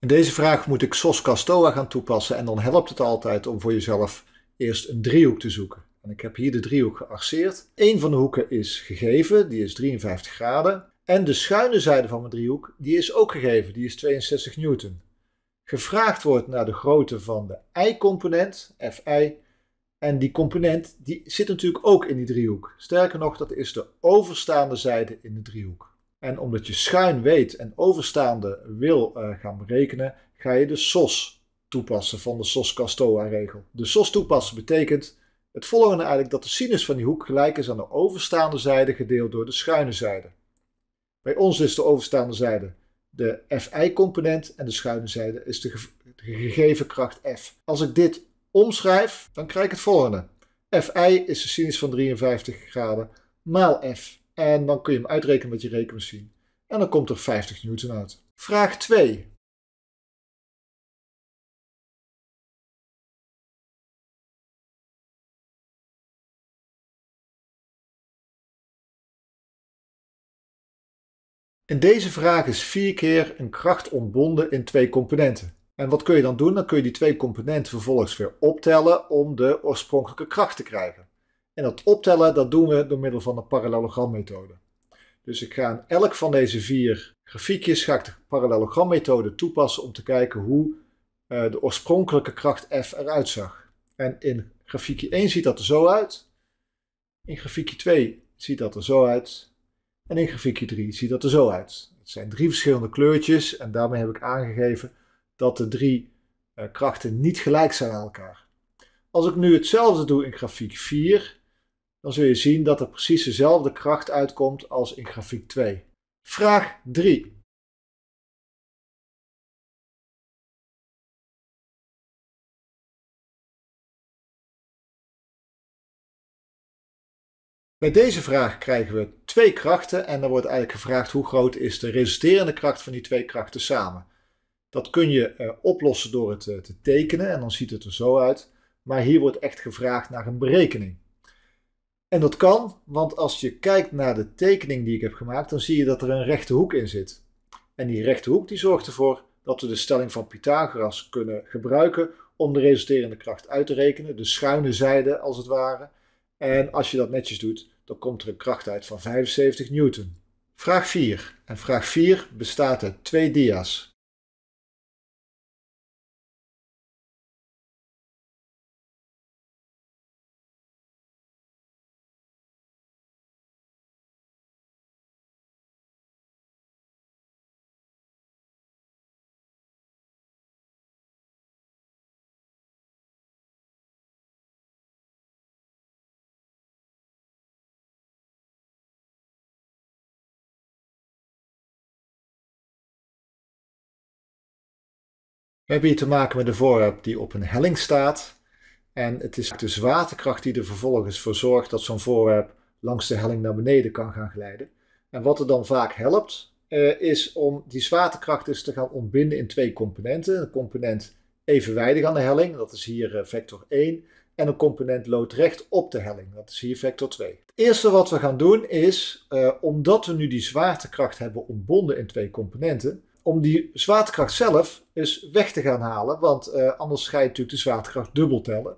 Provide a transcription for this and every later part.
In deze vraag moet ik SOS Castoa gaan toepassen en dan helpt het altijd om voor jezelf eerst een driehoek te zoeken. En ik heb hier de driehoek gearseerd. Eén van de hoeken is gegeven, die is 53 graden. En de schuine zijde van mijn driehoek, die is ook gegeven, die is 62 newton. Gevraagd wordt naar de grootte van de i-component, fi. En die component die zit natuurlijk ook in die driehoek. Sterker nog, dat is de overstaande zijde in de driehoek. En omdat je schuin weet en overstaande wil eh, gaan berekenen, ga je de SOS toepassen van de SOS-Castoa-regel. De SOS toepassen betekent het volgende eigenlijk dat de sinus van die hoek gelijk is aan de overstaande zijde gedeeld door de schuine zijde. Bij ons is de overstaande zijde de Fi-component en de schuine zijde is de, de, gegeven kracht F. Als ik dit omschrijf, dan krijg ik het volgende. Fi is de sinus van 53 graden maal F. En dan kun je hem uitrekenen met je rekenmachine. En dan komt er 50 newton uit. Vraag 2. In deze vraag is vier keer een kracht ontbonden in twee componenten. En wat kun je dan doen? Dan kun je die twee componenten vervolgens weer optellen om de oorspronkelijke kracht te krijgen. En dat optellen, dat doen we door middel van de parallelogrammethode. Dus ik ga in elk van deze vier grafiekjes ga ik de parallelogrammethode toepassen om te kijken hoe eh, de oorspronkelijke kracht F eruit zag. En in grafiekje 1 ziet dat er zo uit. In grafiekje 2 ziet dat er zo uit. En in grafiekje 3 ziet dat er zo uit. Het zijn drie verschillende kleurtjes en daarmee heb ik aangegeven dat de drie eh, krachten niet gelijk zijn aan elkaar. Als ik nu hetzelfde doe in grafiek 4, dan zul je zien dat er precies dezelfde kracht uitkomt als in grafiek 2. Vraag 3. Bij deze vraag krijgen we twee krachten en dan wordt eigenlijk gevraagd hoe groot is de resulterende kracht van die twee krachten samen. Dat kun je eh, oplossen door het eh, te tekenen en dan ziet het er zo uit. Maar hier wordt echt gevraagd naar een berekening. En dat kan, want als je kijkt naar de tekening die ik heb gemaakt, dan zie je dat er een rechte hoek in zit. En die rechte hoek die zorgt ervoor dat we de stelling van Pythagoras kunnen gebruiken om de resulterende kracht uit te rekenen, de schuine zijde als het ware. En als je dat netjes doet, dan komt er een kracht uit van 75 newton. Vraag 4. En vraag 4 bestaat uit twee dia's. We hebben hier te maken met een voorwerp die op een helling staat. En het is de zwaartekracht die er vervolgens voor zorgt dat zo'n voorwerp langs de helling naar beneden kan gaan glijden. En wat er dan vaak helpt, eh, is om die zwaartekracht eens te gaan ontbinden in twee componenten. Een component evenwijdig aan de helling, dat is hier eh, vector 1. En een component loodrecht op de helling, dat is hier vector 2. Het eerste wat we gaan doen is, eh, omdat we nu die zwaartekracht hebben ontbonden in twee componenten, om die zwaartekracht zelf eens weg te gaan halen. Want eh, anders ga je natuurlijk de zwaartekracht dubbel tellen.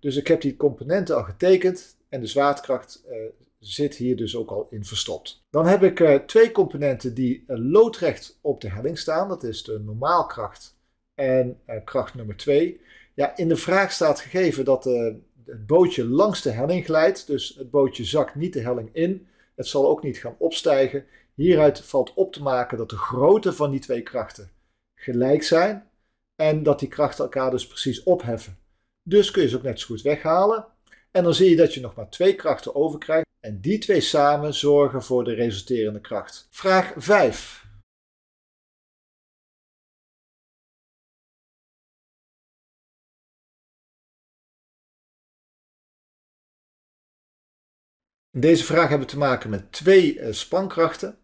Dus ik heb die componenten al getekend en de zwaartekracht eh, zit hier dus ook al in verstopt. Dan heb ik eh, twee componenten die loodrecht op de helling staan. Dat is de normaalkracht en kracht nummer 2. Ja, in de vraag staat gegeven dat het bootje langs de helling glijdt. Dus het bootje zakt niet de helling in. Het zal ook niet gaan opstijgen. Hieruit valt op te maken dat de grootte van die twee krachten gelijk zijn en dat die krachten elkaar dus precies opheffen. Dus kun je ze ook net zo goed weghalen. En dan zie je dat je nog maar twee krachten overkrijgt. En die twee samen zorgen voor de resulterende kracht. Vraag 5. deze vraag hebben te maken met twee eh, spankrachten.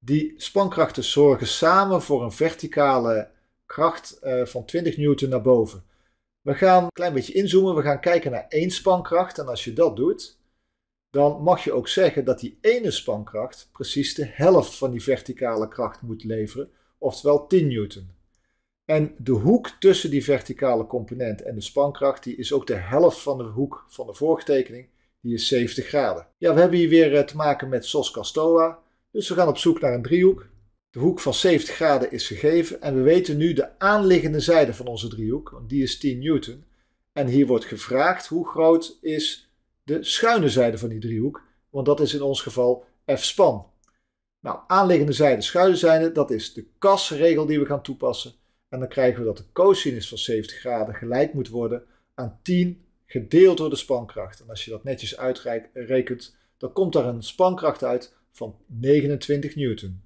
Die spankrachten zorgen samen voor een verticale kracht eh, van 20 newton naar boven. We gaan een klein beetje inzoomen. We gaan kijken naar één spankracht. En als je dat doet, dan mag je ook zeggen dat die ene spankracht precies de helft van die verticale kracht moet leveren, oftewel 10 newton. En de hoek tussen die verticale component en de spankracht, die is ook de helft van de hoek van de vorige die is 70 graden. Ja, we hebben hier weer eh, te maken met Sos-Castoa. Dus we gaan op zoek naar een driehoek. De hoek van 70 graden is gegeven en we weten nu de aanliggende zijde van onze driehoek, want die is 10 newton. En hier wordt gevraagd hoe groot is de schuine zijde van die driehoek, want dat is in ons geval f-span. Nou, aanliggende zijde, schuine zijde, dat is de kasregel die we gaan toepassen. En dan krijgen we dat de cosinus van 70 graden gelijk moet worden aan 10 gedeeld door de spankracht. En als je dat netjes uitrekent, dan komt daar een spankracht uit van 29 newton.